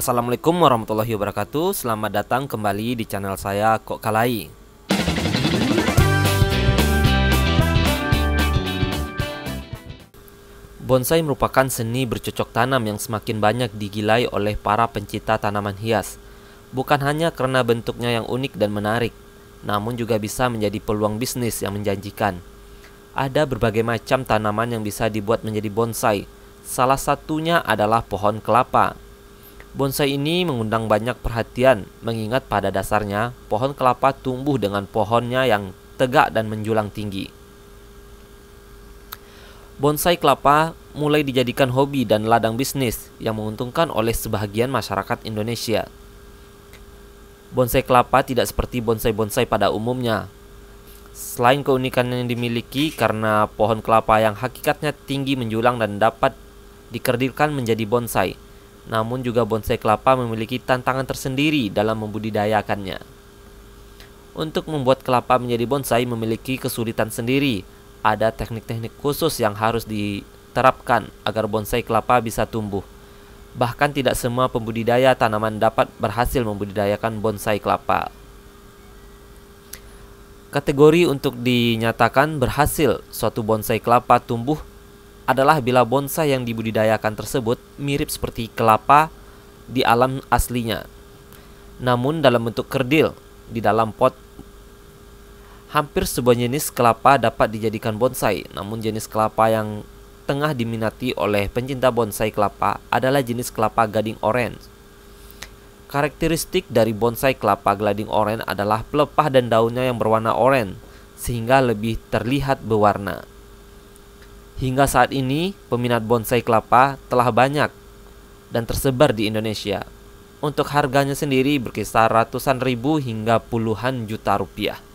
Assalamualaikum warahmatullahi wabarakatuh Selamat datang kembali di channel saya Kok Kalai Bonsai merupakan seni bercocok tanam yang semakin banyak digilai oleh para pencipta tanaman hias Bukan hanya karena bentuknya yang unik dan menarik Namun juga bisa menjadi peluang bisnis yang menjanjikan Ada berbagai macam tanaman yang bisa dibuat menjadi bonsai Salah satunya adalah pohon kelapa Bonsai ini mengundang banyak perhatian, mengingat pada dasarnya pohon kelapa tumbuh dengan pohonnya yang tegak dan menjulang tinggi. Bonsai kelapa mulai dijadikan hobi dan ladang bisnis yang menguntungkan oleh sebahagian masyarakat Indonesia. Bonsai kelapa tidak seperti bonsai-bonsai pada umumnya. Selain keunikan yang dimiliki karena pohon kelapa yang hakikatnya tinggi menjulang dan dapat dikerdilkan menjadi bonsai, namun juga bonsai kelapa memiliki tantangan tersendiri dalam membudidayakannya. Untuk membuat kelapa menjadi bonsai memiliki kesulitan sendiri. Ada teknik-teknik khusus yang harus diterapkan agar bonsai kelapa bisa tumbuh. Bahkan tidak semua pembudidaya tanaman dapat berhasil membudidayakan bonsai kelapa. Kategori untuk dinyatakan berhasil suatu bonsai kelapa tumbuh adalah bila bonsai yang dibudidayakan tersebut mirip seperti kelapa di alam aslinya, namun dalam bentuk kerdil di dalam pot. Hampir sebuah jenis kelapa dapat dijadikan bonsai, namun jenis kelapa yang tengah diminati oleh pencinta bonsai kelapa adalah jenis kelapa gading orange. Karakteristik dari bonsai kelapa gading orange adalah pelepah dan daunnya yang berwarna orange sehingga lebih terlihat berwarna. Hingga saat ini, peminat bonsai kelapa telah banyak dan tersebar di Indonesia. Untuk harganya sendiri berkisar ratusan ribu hingga puluhan juta rupiah.